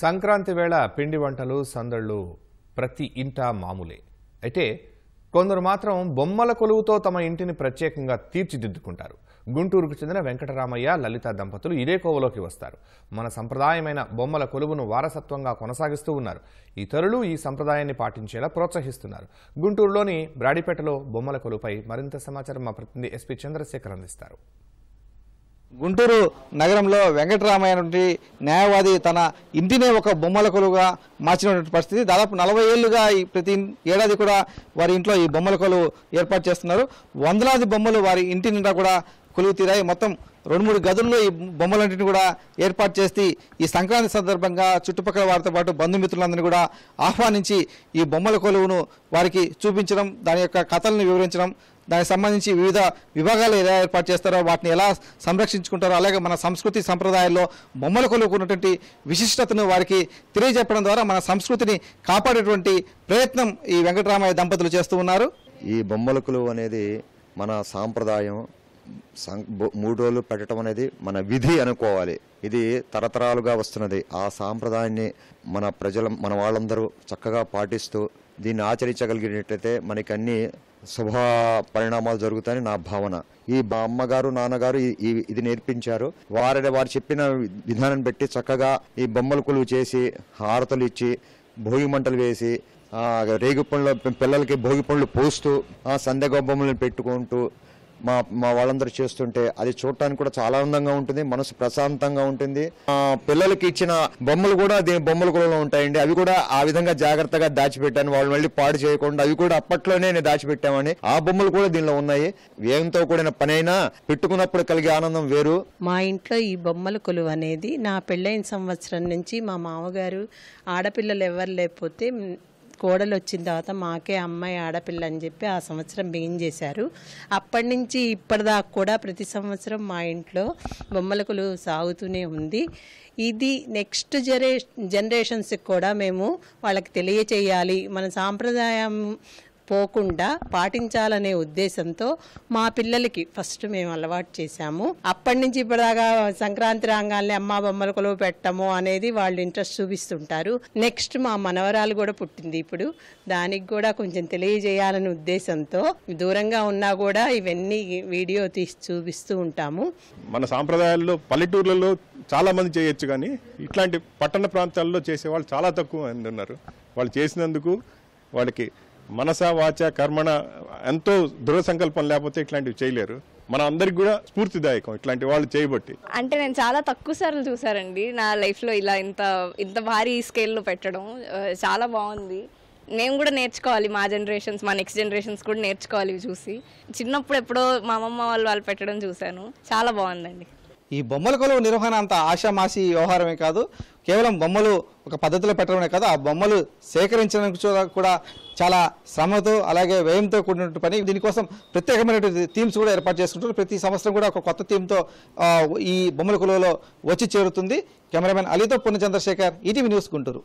సంక్రాంతి వేళ పిండి వంటలు సందళ్ళు ప్రతి ఇంట మామూలే అయితే కొందరు మాత్రం బొమ్మల కొలువుతో తమ ఇంటిని ప్రత్యేకంగా తీర్చిదిద్దుకుంటారు గుంటూరుకు చెందిన వెంకటరామయ్య లలిత దంపతులు ఇదే కోవలోకి వస్తారు మన సంప్రదాయమైన బొమ్మల కొలువును వారసత్వంగా కొనసాగిస్తూ ఉన్నారు ఇతరులు ఈ సంప్రదాయాన్ని పాటించేలా ప్రోత్సహిస్తున్నారు గుంటూరులోని బ్రాడిపేటలో బొమ్మల కొలువుపై మరింత సమాచారం మా ప్రతినిధి ఎస్పీ చంద్రశేఖర్ అందిస్తారు గుంటూరు నగరంలో వెంకటరామయ్య నుండి న్యాయవాది తన ఇంటినే ఒక కొలువుగా మార్చినటువంటి పరిస్థితి దాదాపు నలభై ఏళ్లుగా ఈ ప్రతి ఏడాది కూడా వారి ఇంట్లో ఈ కొలువు ఏర్పాటు చేస్తున్నారు వందలాది బొమ్మలు వారి ఇంటి నిండా కూడా కొలువు తీరాయి మొత్తం రెండు మూడు గదుల్లో ఈ బొమ్మలన్నింటిని కూడా ఏర్పాటు చేసి ఈ సంక్రాంతి సందర్భంగా చుట్టుపక్కల వారితో పాటు బంధుమిత్రులందరినీ కూడా ఆహ్వానించి ఈ బొమ్మల కొలువును వారికి చూపించడం దాని యొక్క కథలను వివరించడం దానికి సంబంధించి వివిధ విభాగాలు ఎలా ఏర్పాటు చేస్తారో వాటిని ఎలా సంరక్షించుకుంటారో అలాగే మన సంస్కృతి సంప్రదాయాల్లో బొమ్మలు కొలుకున్నటువంటి విశిష్టతను వారికి తెలియజెప్పడం ద్వారా మన సంస్కృతిని కాపాడేటువంటి ప్రయత్నం ఈ వెంకటరామయ్య దంపతులు చేస్తూ ఉన్నారు ఈ బొమ్మల కొలువు అనేది మన సాంప్రదాయం మూడు రోజులు పెట్టడం అనేది మన విధి అనుకోవాలి ఇది తరతరాలుగా వస్తున్నది ఆ సాంప్రదాయాన్ని మన ప్రజల మన వాళ్ళందరూ చక్కగా పాటిస్తూ దీన్ని ఆచరించగలిగినట్లయితే మనకి అన్ని శుభ పరిణామాలు జరుగుతాయని నా భావన ఈ మా అమ్మగారు నాన్నగారు ఇది నేర్పించారు వారిని వారు చెప్పిన విధానం పెట్టి చక్కగా ఈ బొమ్మలు కొలువు చేసి హారతలు ఇచ్చి భోగి మంటలు వేసి రేగి పిల్లలకి భోగి పండ్లు పోస్తూ సంధ్యగొబ్బమ్మలను పెట్టుకుంటూ మా మా వాళ్ళందరూ చేస్తుంటే అది చూడటానికి కూడా చాలా అందంగా ఉంటుంది మనసు ప్రశాంతంగా ఉంటుంది పిల్లలకి ఇచ్చిన బొమ్మలు కూడా దీని బొమ్మలు కూడా ఉంటాయండి అవి కూడా ఆ విధంగా జాగ్రత్తగా దాచిపెట్టాను వాళ్ళు మళ్ళీ పాడు చేయకుండా అవి కూడా అప్పట్లోనే నేను దాచిపెట్టామని ఆ బొమ్మలు కూడా దీనిలో ఉన్నాయి వేగంతో కూడిన పనైనా పెట్టుకున్నప్పుడు కలిగే ఆనందం వేరు మా ఇంట్లో ఈ బొమ్మల కొలువు అనేది నా పెళ్ళైన సంవత్సరం నుంచి మా మామగారు ఆడపిల్లలు ఎవరు లేకపోతే కోడలు వచ్చిన తర్వాత మాకే అమ్మాయి ఆడపిల్ల అని చెప్పి ఆ సంవత్సరం బిగిన్ చేశారు అప్పటి నుంచి ఇప్పటిదాకా కూడా ప్రతి సంవత్సరం మా ఇంట్లో బొమ్మలకులు సాగుతూనే ఉంది ఇది నెక్స్ట్ జనరే జనరేషన్స్కి కూడా మేము వాళ్ళకి తెలియచేయాలి మన సాంప్రదాయం పోకుండా పాటించాలనే ఉద్దేశంతో మా పిల్లలకి ఫస్ట్ మేము అలవాటు చేశాము అప్పటి నుంచి ఇప్పటిదాకా సంక్రాంతి రాగానే అమ్మ బొమ్మల కొలువు పెట్టము అనేది వాళ్ళు ఇంట్రెస్ట్ చూపిస్తుంటారు నెక్స్ట్ మా మనవరాలు కూడా పుట్టింది ఇప్పుడు దానికి కూడా కొంచెం తెలియజేయాలనే ఉద్దేశంతో దూరంగా ఉన్నా కూడా ఇవన్నీ వీడియో తీసి చూపిస్తూ ఉంటాము మన సాంప్రదాయాల్లో పల్లెటూర్లలో చాలా మంది చేయొచ్చు కానీ ఇట్లాంటి పట్టణ ప్రాంతాల్లో చేసే వాళ్ళు చాలా తక్కువ మంది ఉన్నారు వాళ్ళు చేసినందుకు వాళ్ళకి మనస వాచ కర్మణ ఎంతో దృఢ సంకల్పం లేకపోతే ఇట్లాంటివి చేయలేరు మన అందరికి కూడా స్ఫూర్తిదాయకం ఇట్లాంటి వాళ్ళు చేయబట్టి అంటే నేను చాలా తక్కువ సార్లు చూసారండి నా లైఫ్లో ఇలా ఇంత ఇంత భారీ స్కేల్లో పెట్టడం చాలా బాగుంది మేము కూడా నేర్చుకోవాలి మా జనరేషన్స్ మా నెక్స్ట్ జనరేషన్స్ కూడా నేర్చుకోవాలి చూసి చిన్నప్పుడు ఎప్పుడో మా అమ్మమ్మ వాళ్ళు వాళ్ళు పెట్టడం చూశాను చాలా బాగుందండి ఈ బొమ్మల కొలువు నిర్వహణ అంత ఆషామాషి వ్యవహారమే కాదు కేవలం బొమ్మలు ఒక పద్ధతిలో పెట్టడమే కాదు ఆ బొమ్మలు సేకరించడానికి కూడా చాలా శ్రమతో అలాగే వ్యయంతో కూడినటువంటి పని దీనికోసం ప్రత్యేకమైనటువంటి థీమ్స్ కూడా ఏర్పాటు చేసుకుంటారు ప్రతి సంవత్సరం కూడా ఒక కొత్త థీమ్తో ఈ బొమ్మల కొలువులో వచ్చి చేరుతుంది కెమెరామెన్ అలీతో పూర్ణ చంద్రశేఖర్ ఈటీవీ న్యూస్ గుంటూరు